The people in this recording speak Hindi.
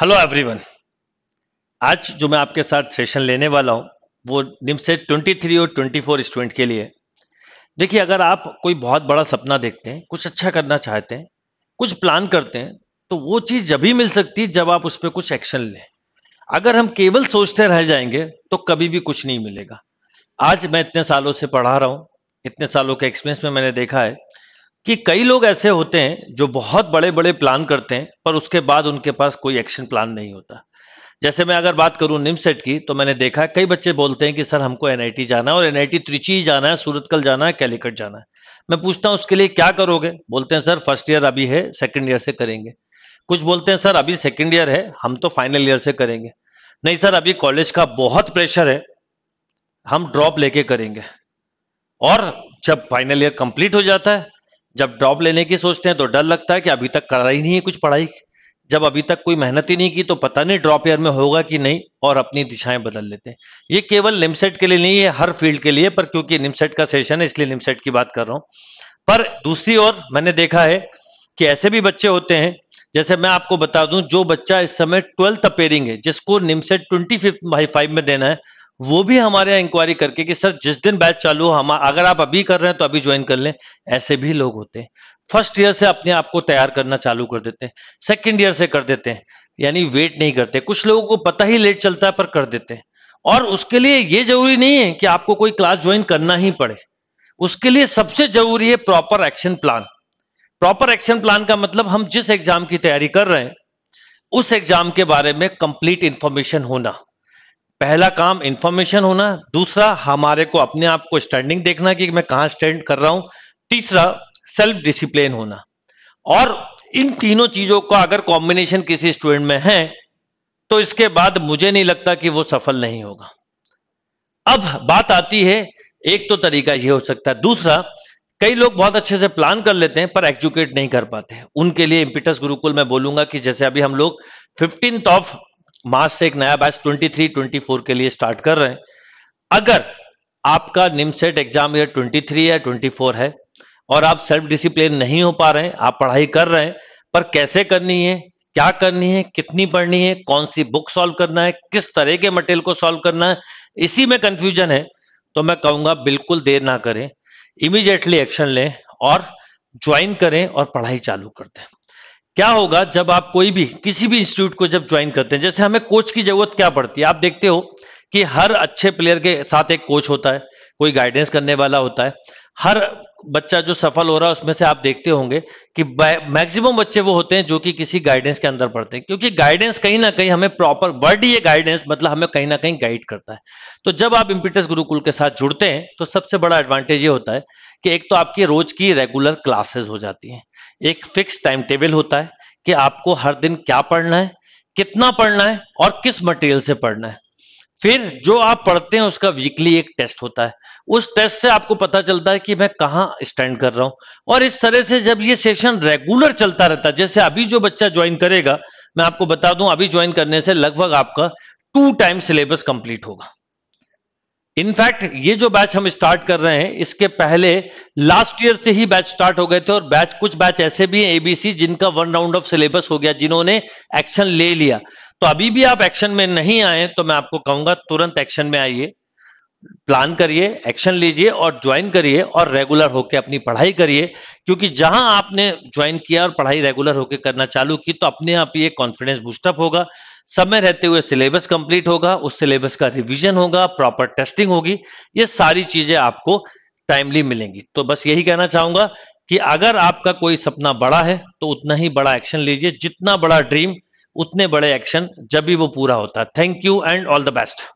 हेलो एवरीवन आज जो मैं आपके साथ सेशन लेने वाला हूं वो निम से 23 और 24 स्टूडेंट के लिए देखिए अगर आप कोई बहुत बड़ा सपना देखते हैं कुछ अच्छा करना चाहते हैं कुछ प्लान करते हैं तो वो चीज़ जब ही मिल सकती है जब आप उस पर कुछ एक्शन लें अगर हम केवल सोचते रह जाएंगे तो कभी भी कुछ नहीं मिलेगा आज मैं इतने सालों से पढ़ा रहा हूं इतने सालों के एक्सपीरियंस में मैंने देखा है कि कई लोग ऐसे होते हैं जो बहुत बड़े बड़े प्लान करते हैं पर उसके बाद उनके पास कोई एक्शन प्लान नहीं होता जैसे मैं अगर बात करूं निमसेट की तो मैंने देखा कई बच्चे बोलते हैं कि सर हमको एनआईटी जाना है और एनआईटी त्रिची जाना है सूरतकल जाना है कैलिकट जाना है मैं पूछता हूं उसके लिए क्या करोगे बोलते हैं सर फर्स्ट ईयर अभी है सेकेंड ईयर से करेंगे कुछ बोलते हैं सर अभी सेकेंड ईयर है हम तो फाइनल ईयर से करेंगे नहीं सर अभी कॉलेज का बहुत प्रेशर है हम ड्रॉप लेके करेंगे और जब फाइनल ईयर कंप्लीट हो जाता है जब ड्रॉप लेने की सोचते हैं तो डर लगता है कि अभी तक करा ही नहीं है कुछ पढ़ाई जब अभी तक कोई मेहनत ही नहीं की तो पता नहीं ड्रॉप ईयर में होगा कि नहीं और अपनी दिशाएं बदल लेते हैं ये केवल निमसेट के लिए नहीं है हर फील्ड के लिए पर क्योंकि निमसेट का सेशन है इसलिए निमसेट की बात कर रहा हूं पर दूसरी ओर मैंने देखा है कि ऐसे भी बच्चे होते हैं जैसे मैं आपको बता दूं जो बच्चा इस समय ट्वेल्थ अपेयरिंग है जिसको निमसेट ट्वेंटी फाइव में देना है वो भी हमारे यहाँ इंक्वायरी करके कि सर जिस दिन बैच चालू हो हम अगर आप अभी कर रहे हैं तो अभी ज्वाइन कर लें ऐसे भी लोग होते हैं फर्स्ट ईयर से अपने आप को तैयार करना चालू कर देते हैं सेकेंड ईयर से कर देते हैं यानी वेट नहीं करते कुछ लोगों को पता ही लेट चलता है पर कर देते हैं और उसके लिए ये जरूरी नहीं है कि आपको कोई क्लास ज्वाइन करना ही पड़े उसके लिए सबसे जरूरी है proper action plan proper action plan का मतलब हम जिस एग्जाम की तैयारी कर रहे हैं उस एग्जाम के बारे में कंप्लीट इंफॉर्मेशन होना पहला काम इंफॉर्मेशन होना दूसरा हमारे को अपने आप को स्टैंडिंग देखना कि मैं कहाँ स्टैंड कर रहा हूं तीसरा सेल्फ डिसिप्लिन होना और इन तीनों चीजों का अगर कॉम्बिनेशन किसी स्टूडेंट में है तो इसके बाद मुझे नहीं लगता कि वो सफल नहीं होगा अब बात आती है एक तो तरीका ये हो सकता है दूसरा कई लोग बहुत अच्छे से प्लान कर लेते हैं पर एग्जीक्यूट नहीं कर पाते उनके लिए इम्पिटस गुरुकुल मैं बोलूंगा कि जैसे अभी हम लोग फिफ्टींथ ऑफ मार्च से एक नया बैच 23, 24 के लिए स्टार्ट कर रहे हैं अगर आपका निमसेट एग्जाम ईयर 23 या 24 है और आप सेल्फ डिसिप्लिन नहीं हो पा रहे हैं आप पढ़ाई कर रहे हैं पर कैसे करनी है क्या करनी है कितनी पढ़नी है कौन सी बुक सॉल्व करना है किस तरह के मटेरियल को सॉल्व करना है इसी में कंफ्यूजन है तो मैं कहूंगा बिल्कुल देर ना करें इमीजिएटली एक्शन लें और ज्वाइन करें और पढ़ाई चालू कर दें क्या होगा जब आप कोई भी किसी भी इंस्टीट्यूट को जब ज्वाइन करते हैं जैसे हमें कोच की जरूरत क्या पड़ती है आप देखते हो कि हर अच्छे प्लेयर के साथ एक कोच होता है कोई गाइडेंस करने वाला होता है हर बच्चा जो सफल हो रहा है उसमें से आप देखते होंगे कि मैक्सिमम बच्चे वो होते हैं जो कि किसी गाइडेंस के अंदर पढ़ते हैं क्योंकि गाइडेंस कहीं ना कहीं हमें प्रॉपर वर्ड ये गाइडेंस मतलब हमें कहीं ना कहीं गाइड करता है तो जब आप इम्पिटस गुरुकुल के साथ जुड़ते हैं तो सबसे बड़ा एडवांटेज ये होता है कि एक तो आपकी रोज की रेगुलर क्लासेस हो जाती हैं एक फिक्स टाइम टेबल होता है कि आपको हर दिन क्या पढ़ना है कितना पढ़ना है और किस मटेरियल से पढ़ना है फिर जो आप पढ़ते हैं उसका वीकली एक टेस्ट होता है उस टेस्ट से आपको पता चलता है कि मैं कहाँ स्टैंड कर रहा हूं और इस तरह से जब ये सेशन रेगुलर चलता रहता है जैसे अभी जो बच्चा ज्वाइन करेगा मैं आपको बता दूं अभी ज्वाइन करने से लगभग आपका टू टाइम सिलेबस कंप्लीट होगा इनफैक्ट ये जो बैच हम स्टार्ट कर रहे हैं इसके पहले लास्ट ईयर से ही बैच स्टार्ट हो गए थे और बैच कुछ बैच ऐसे भी हैं एबीसी जिनका वन राउंड ऑफ सिलेबस हो गया जिन्होंने एक्शन ले लिया तो अभी भी आप एक्शन में नहीं आए तो मैं आपको कहूंगा तुरंत एक्शन में आइए प्लान करिए एक्शन लीजिए और ज्वाइन करिए और रेगुलर होकर अपनी पढ़ाई करिए क्योंकि जहां आपने ज्वाइन किया और पढ़ाई रेगुलर होकर करना चालू की तो अपने आप ये कॉन्फिडेंस बूस्टअप होगा समय रहते हुए सिलेबस कंप्लीट होगा उस सिलेबस का रिवीजन होगा प्रॉपर टेस्टिंग होगी ये सारी चीजें आपको टाइमली मिलेंगी तो बस यही कहना चाहूंगा कि अगर आपका कोई सपना बड़ा है तो उतना ही बड़ा एक्शन लीजिए जितना बड़ा ड्रीम उतने बड़े एक्शन जब भी वो पूरा होता है thank you and all the best